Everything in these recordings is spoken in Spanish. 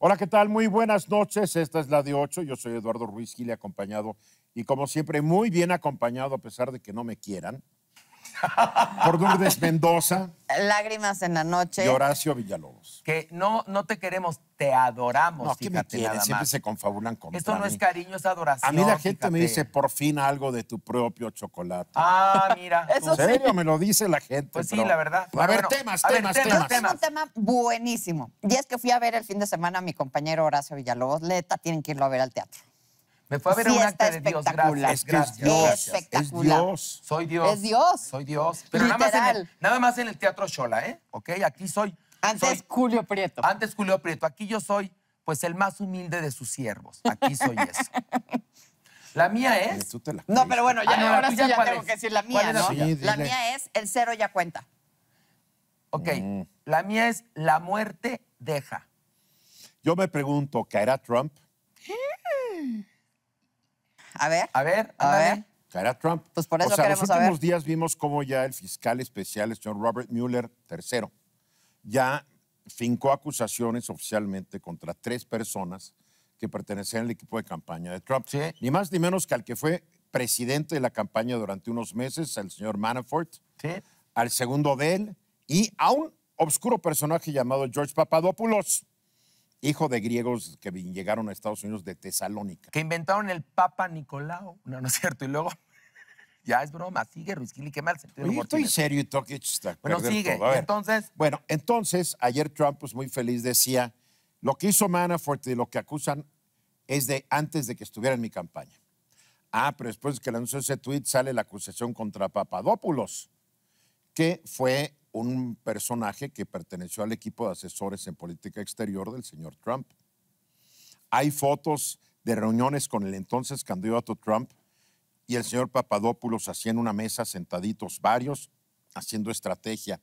Hola, ¿qué tal? Muy buenas noches. Esta es la de 8. Yo soy Eduardo Ruiz Gil, acompañado y como siempre muy bien acompañado a pesar de que no me quieran por Lourdes Mendoza. Lágrimas en la noche. Y Horacio Villalobos. Que no, no te queremos, te adoramos. No, que me siempre se confabulan con Esto no es cariño, es adoración. A mí la gente me dice, por fin algo de tu propio chocolate. Ah, mira. ¿En serio? Me lo dice la gente. Pues sí, la verdad. A ver, temas, temas, temas, temas, un tema buenísimo. Y es que fui a ver el fin de semana a mi compañero Horacio Villalobos. Leta, tienen que irlo a ver al teatro. Me fue a ver un acta de Dios, gracias. gracias. Dios. Es Dios. Soy Dios. Es Dios. Soy Dios. Pero nada más, en el, nada más en el Teatro Shola, ¿eh? ¿Ok? Aquí soy. Antes Julio Prieto. Antes Julio Prieto. Aquí yo soy, pues, el más humilde de sus siervos. Aquí soy eso. La mía es. no, pero bueno, ah, ya, no, ahora sí ya tengo que decir la mía, ¿no? la mía es el cero ya cuenta. Ok. Mm. La mía es la muerte deja. Yo me pregunto, ¿caerá Trump? A ver. A ver, a ver. Trump. Pues por eso o sea, los últimos días vimos cómo ya el fiscal especial, el señor Robert Mueller III, ya fincó acusaciones oficialmente contra tres personas que pertenecían al equipo de campaña de Trump. Sí. Ni más ni menos que al que fue presidente de la campaña durante unos meses, el señor Manafort, al segundo de él y a un obscuro personaje llamado George Papadopoulos hijo de griegos que llegaron a Estados Unidos de Tesalónica. Que inventaron el Papa Nicolau, no, no es cierto, y luego... Ya es broma, sigue Ruiz Gil, qué mal sentido. estoy serio y toque está Bueno, sigue. entonces. Bueno, entonces, ayer Trump, pues muy feliz, decía: Lo que hizo Manafort y lo que acusan es de antes de que estuviera en mi campaña. Ah, pero después que anunció ese tweet sale la acusación contra Papadopoulos, que fue un personaje que perteneció al equipo de asesores en política exterior del señor Trump. Hay fotos de reuniones con el entonces candidato Trump y el señor Papadopoulos en una mesa sentaditos varios, haciendo estrategia.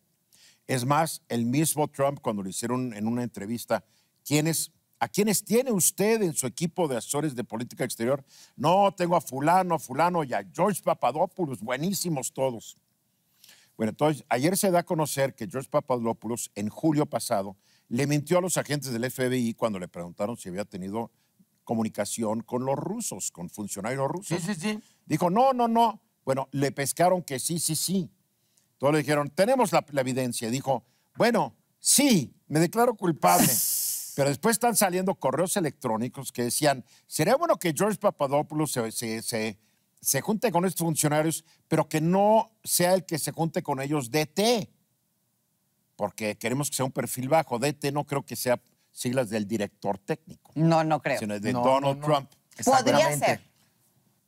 Es más, el mismo Trump cuando le hicieron en una entrevista, ¿quiénes, ¿a quiénes tiene usted en su equipo de asesores de política exterior? No, tengo a fulano, a fulano y a George Papadopoulos, buenísimos todos. Bueno, entonces, ayer se da a conocer que George Papadopoulos, en julio pasado, le mintió a los agentes del FBI cuando le preguntaron si había tenido comunicación con los rusos, con funcionarios rusos. Sí, sí, sí. Dijo, no, no, no. Bueno, le pescaron que sí, sí, sí. Todos le dijeron, tenemos la, evidencia. Dijo, bueno, sí, me declaro culpable. Pero después están saliendo correos electrónicos que decían, sería bueno que George Papadopoulos se se junte con estos funcionarios, pero que no sea el que se junte con ellos DT, porque queremos que sea un perfil bajo. DT no creo que sea siglas del director técnico. No, no creo. de Donald Trump. Podría ser.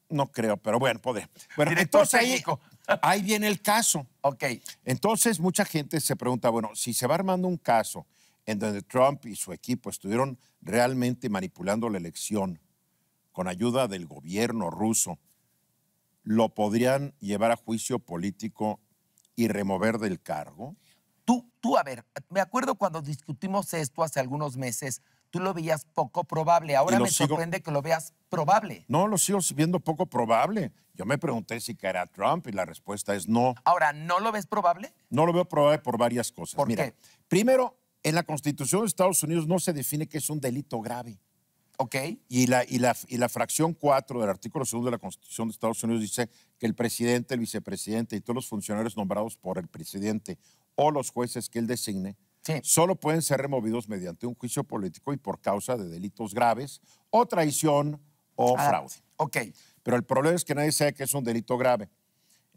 No creo, pero bueno, podría. entonces ahí, ahí viene el caso. Ok. Entonces mucha gente se pregunta, bueno, si se va armando un caso en donde Trump y su equipo estuvieron realmente manipulando la elección con ayuda del gobierno ruso lo podrían llevar a juicio político y remover del cargo? Tú, tú, a ver, me acuerdo cuando discutimos esto hace algunos meses, tú lo veías poco probable. Ahora me sorprende que lo veas probable. No, lo sigo viendo poco probable. Yo me pregunté si caerá Trump y la respuesta es no. Ahora, ¿no lo ves probable? No lo veo probable por varias cosas. ¿Por qué? primero, en la Constitución de Estados Unidos no se define que es un delito grave y la, y, la, fracción 4 del artículo 2 de la Constitución de Estados Unidos dice que el presidente, el vicepresidente y todos los funcionarios nombrados por el presidente o los jueces que él designe solo pueden ser removidos mediante un juicio político y por causa de delitos graves o traición o ah, fraude. Ok. Pero el problema es que nadie sabe que es un delito grave.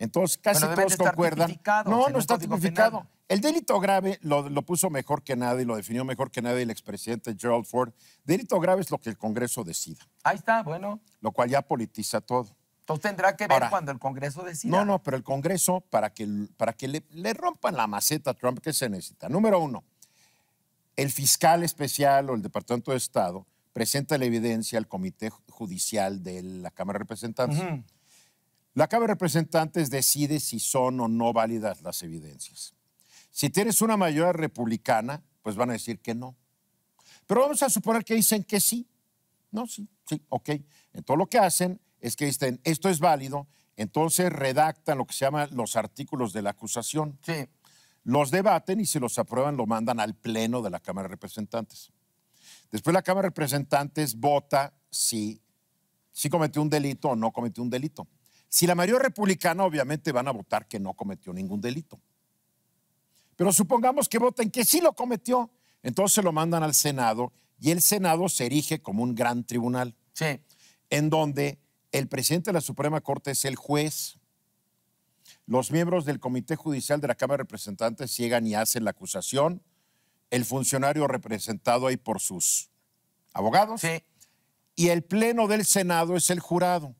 Entonces, casi todos concuerdan. No, no está tipificado. El delito grave lo, puso mejor que nadie, lo definió mejor que nadie el expresidente Gerald Ford. Delito grave es lo que el Congreso decida. Ahí está, bueno. Lo cual ya politiza todo. Entonces tendrá que ver cuando el Congreso decida. No, no, pero el Congreso, para que, para que le, rompan la maceta a Trump, ¿qué se necesita? Número uno, el fiscal especial o el Departamento de Estado presenta la evidencia al Comité Judicial de la Cámara de Representantes. La Cámara de Representantes decide si son o no válidas las evidencias. Si tienes una mayoría republicana, pues van a decir que no. Pero vamos a suponer que dicen que sí. No, sí, sí, ok. Entonces lo que hacen es que dicen, esto es válido, entonces redactan lo que se llaman los artículos de la acusación. Sí. Los debaten y si los aprueban lo mandan al Pleno de la Cámara de Representantes. Después la Cámara de Representantes vota si, si cometió un delito o no cometió un delito. Si la mayoría republicana, obviamente van a votar que no cometió ningún delito. Pero supongamos que voten que sí lo cometió, entonces lo mandan al Senado y el Senado se erige como un gran tribunal. Sí. En donde el presidente de la Suprema Corte es el juez. Los miembros del Comité Judicial de la Cámara de Representantes llegan y hacen la acusación. El funcionario representado ahí por sus abogados. Y el Pleno del Senado es el jurado.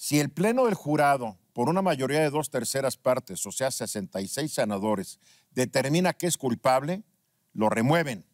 Si el Pleno del Jurado, por una mayoría de dos terceras partes, o sea, 66 senadores, determina que es culpable, lo remueven.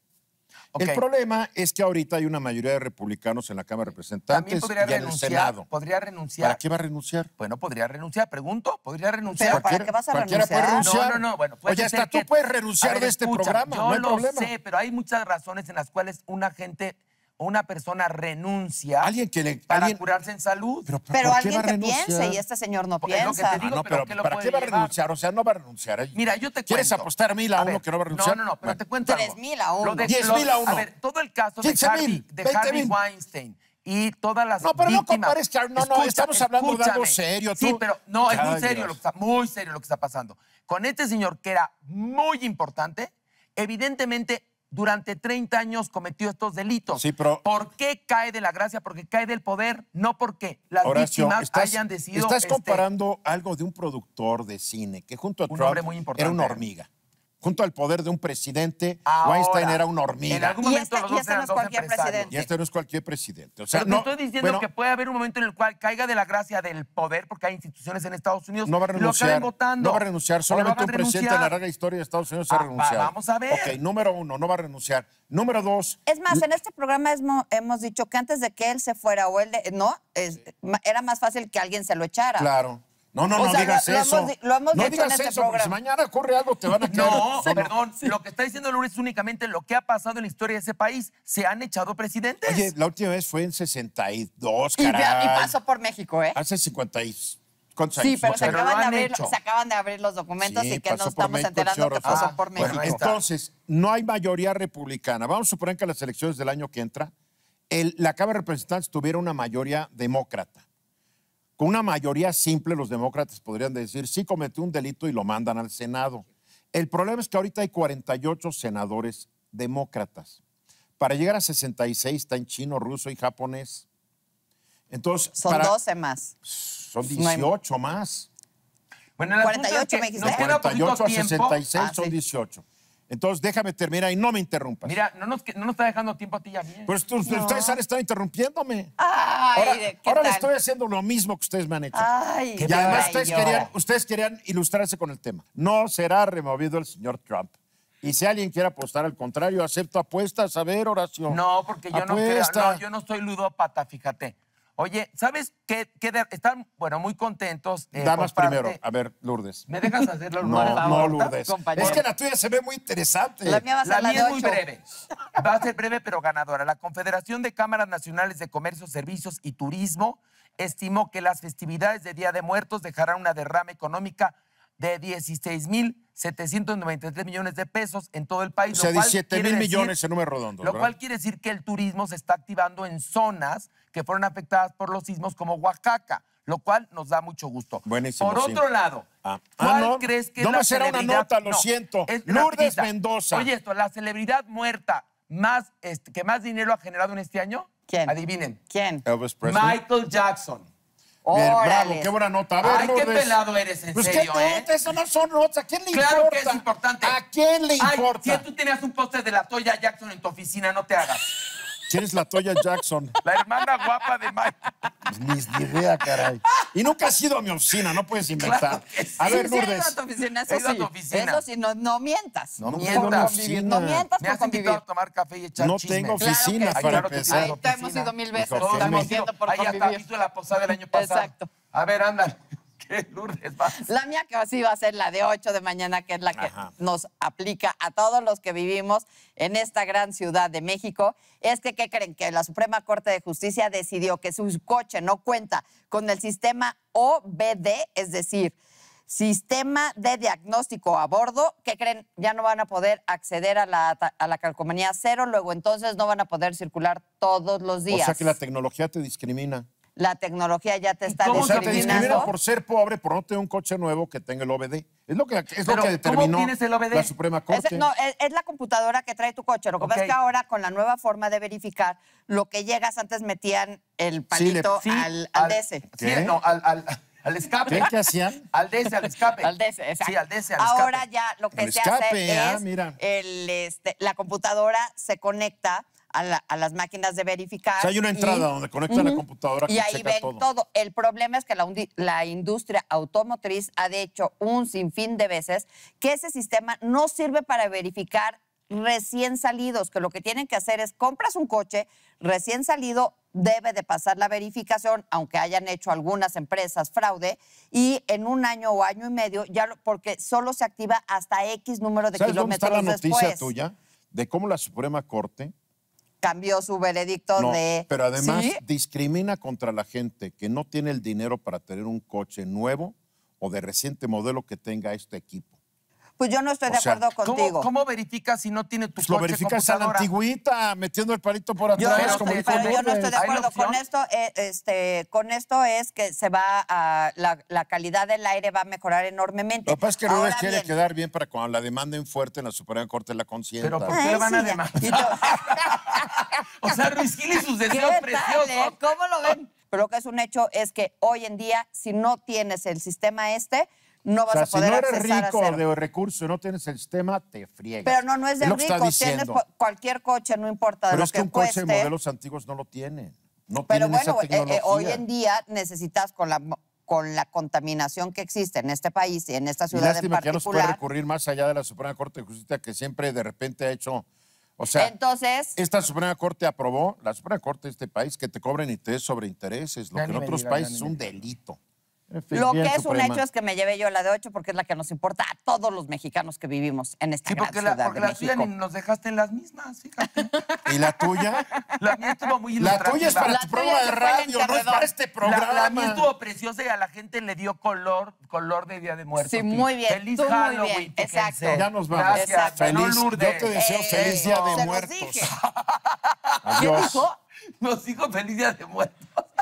El problema es que ahorita hay una mayoría de republicanos en la Cámara de Representantes podría y en renunciar, Senado. ¿Podría renunciar? ¿Para qué va a renunciar? Bueno, podría renunciar, pregunto. ¿Podría renunciar? ¿Para qué vas a renunciar? Puede renunciar? No, no, no. Oye, hasta tú puedes renunciar de este programa. no hay lo sé, pero hay muchas razones en las cuales una gente una persona renuncia alguien para curarse en salud. Pero, alguien que piense y este señor no piensa. lo que te ah, pero, ¿para qué va a renunciar? O sea, no va a renunciar. Mira, yo te cuento. Puedes apostar mil a, uno que no va a renunciar? No, no, no, pero te cuento Tres mil a uno. Diez mil a uno. A ver, todo el caso de Harvey, Weinstein y todas las No, pero no compares, no, no, estamos hablando de algo serio. Tú. Sí, pero no, es muy serio, lo que está, muy serio lo que está pasando. Con este señor que era muy importante, evidentemente durante 30 años cometió estos delitos. ¿Por qué cae de la gracia? Porque cae del poder, no porque las víctimas hayan decidido. Estás este, comparando algo de un productor de cine que junto a un Trump era una hormiga junto al poder de un presidente, Weinstein era una hormiga. y este-, este, no es cualquier presidente. Y este no es cualquier presidente. O sea, estoy diciendo que puede haber un momento en el cual caiga de la gracia del poder, porque hay instituciones en Estados Unidos no va a renunciar, votando. No va a renunciar. Solamente un presidente en la larga historia de Estados Unidos se ha ah, renunciado. vamos a ver. Ok, número uno, no va a renunciar. Número dos. Es más, en este programa hemos dicho que antes de que él se fuera o él, ¿no? Era más fácil que alguien se lo echara. Claro. No, no, no digas eso. Lo hemos, lo no digas este eso, Porque si mañana ocurre algo, te van a quedar. No, perdón. Lo que está diciendo Lourdes es únicamente lo que ha pasado en la historia de ese país. Se han echado presidentes. Oye, la última vez fue en 62, caray. Y, pasó por México, ¿eh? Hace 56. ¿Cuántos sí, pero, se, acaban de abrir, se acaban, de abrir, los documentos y que no estamos enterando que pasó por México. entonces, no hay mayoría republicana. Vamos a suponer que las elecciones del año que entra, la Cámara de Representantes tuviera una mayoría demócrata. Con una mayoría simple los demócratas podrían decir, sí cometió un delito y lo mandan al Senado. El problema es que ahorita hay 48 senadores demócratas. Para llegar a 66 están chino, ruso y japonés. Entonces, son 12 más. Son 18 más. Bueno, 48 que me dijiste. 48 a 66 ah, son 18. Entonces, déjame terminar y no me interrumpas. Mira, no nos, está dejando tiempo a ti y a mí. Pues ustedes han estado interrumpiéndome. ahora, le estoy haciendo lo mismo que ustedes me han hecho. y además ustedes querían, ilustrarse con el tema. No será removido el señor Trump. Y si alguien quiere apostar al contrario, acepto apuestas. A ver, oración. No, porque yo no estoy No, yo no soy ludópata, fíjate. Oye, ¿sabes qué? están, bueno, muy contentos. Eh, Damas primero. A ver, Lourdes. ¿Me dejas hacerlo? la No, Lourdes no, Lourdes. Es que la tuya se ve muy interesante. La mía va a ser la, muy breve. Va a ser breve pero ganadora. La Confederación de Cámaras Nacionales de Comercio, Servicios y Turismo estimó que las festividades de Día de Muertos dejarán una derrama económica de 16.793 millones de pesos en todo el país. O sea, 17 mil millones en número redondo. Lo cual quiere decir que el turismo se está activando en zonas que fueron afectadas por los sismos como Oaxaca, lo cual nos da mucho gusto. Buenísimo, por otro lado, ah, ah, ¿cuál crees que no la me será una nota, lo siento. Lourdes Mendoza. Oye, esto, la celebridad muerta más, este, que más dinero ha generado en este año. ¿Quién? Adivinen. ¿Quién? Elvis Presley. Michael Jackson. Órale. Bravo, qué buena nota. Ay, qué pelado eres, en pues serio, qué ¿eh? eso no son notas. ¿A quién le importa? Claro que es importante. ¿A quién le importa? si tú tenías un póster de la Toya Jackson en tu oficina, no te hagas. ¿Quién es la Toya Jackson? La hermana guapa de Mike. Ni idea, caray. Y nunca has ido a mi oficina, no puedes inventar. A ver, sí, Lourdes. a tu oficina, eso sí. Eso sí, no, mientas. No, no mientas. No mientas Me has invitado a tomar café y echar No tengo oficina claro para empezar. Ahí te hemos ido mil veces. Estamos viendo por Ahí hasta visto la posada del año pasado. Exacto. A ver, anda. La mía que así va a ser la de 8 de mañana, que es la que nos aplica a todos los que vivimos en esta gran ciudad de México. Es que, ¿qué creen? Que la Suprema Corte de Justicia decidió que su coche no cuenta con el sistema OBD, es decir, sistema de diagnóstico a bordo, ¿qué creen ya no van a poder acceder a la, a la calcomanía cero, luego entonces no van a poder circular todos los días. O sea que la tecnología te discrimina la tecnología ya te está ¿Cómo discriminando. sea, te por ser pobre, por no tener un coche nuevo que tenga el OBD. Es lo que, es lo que determinó el OBD? la Suprema Corte. Es, no, es, la computadora que trae tu coche. Lo que pasa es que ahora, con la nueva forma de verificar, lo que llegas antes metían el palito al, al, DS. Sí, no, al, escape. ¿Qué, hacían? Al DS, al escape. Al DC, exacto. Sí, al DS, al escape. Ahora ya lo que se hace ah, es mira. El, este, la computadora se conecta a, las máquinas de verificar. O sea, hay una entrada donde conecta la computadora. Y ahí ven todo. El problema es que la, industria automotriz ha dicho un sinfín de veces que ese sistema no sirve para verificar recién salidos, que lo que tienen que hacer es compras un coche recién salido debe de pasar la verificación, aunque hayan hecho algunas empresas fraude, y en un año o año y medio, ya porque solo se activa hasta X número de kilómetros ¿Cuál está la noticia tuya de cómo la Suprema Corte cambió su veredicto de... Pero además discrimina contra la gente que no tiene el dinero para tener un coche nuevo o de reciente modelo que tenga este equipo pues yo no estoy de acuerdo contigo. ¿cómo, verificas si no tiene tu pues Lo verificas a la antigüita, metiendo el palito por atrás. Yo, no, pero yo no estoy de acuerdo con esto. Eh, este, con esto es que se va a... La, calidad del aire va a mejorar enormemente. Lo que pasa es que no no quiere quedar bien para cuando la demanden fuerte en la Suprema Corte la conciencia. Pero ¿por qué ah, le van a demandar? o sea, Ruiz Gil y sus deseos eh? preciosos. ¿Cómo lo ven? Pero lo que es un hecho es que hoy en día, si no tienes el sistema este, no vas si no eres rico de recursos, no tienes el sistema, te friegas. Pero no, no es de rico, tienes cualquier coche, no importa de Pero es que, un coche de modelos antiguos no lo tienen. No Pero tienen bueno, esa eh, eh, hoy en día necesitas con la con la contaminación que existe en este país y en esta ciudad y lástima que ya no se puede recurrir más allá de la Suprema Corte de Justicia que siempre de repente ha hecho o sea, Entonces, esta Suprema Corte aprobó, la Suprema Corte de este país, que te cobren y te sobre intereses, lo que en otros países es un delito. Lo que es un hecho es que me llevé yo la de 8 porque es la que nos importa a todos los mexicanos que vivimos en esta sí, gran ciudad la, porque la tuya ni nos dejaste en las mismas, fíjate. ¿Y la tuya? La mía estuvo muy La tuya es para la tu de radio, para este programa. La, mía estuvo preciosa y a la gente le dio color, color de Día de Muertos. Sí, muy bien. Feliz Tú Halloween. Exacto. Ya nos vamos. Feliz, yo te deseo eh, feliz Día de Muertos. Adiós. Nos dijo feliz Día de Muertos.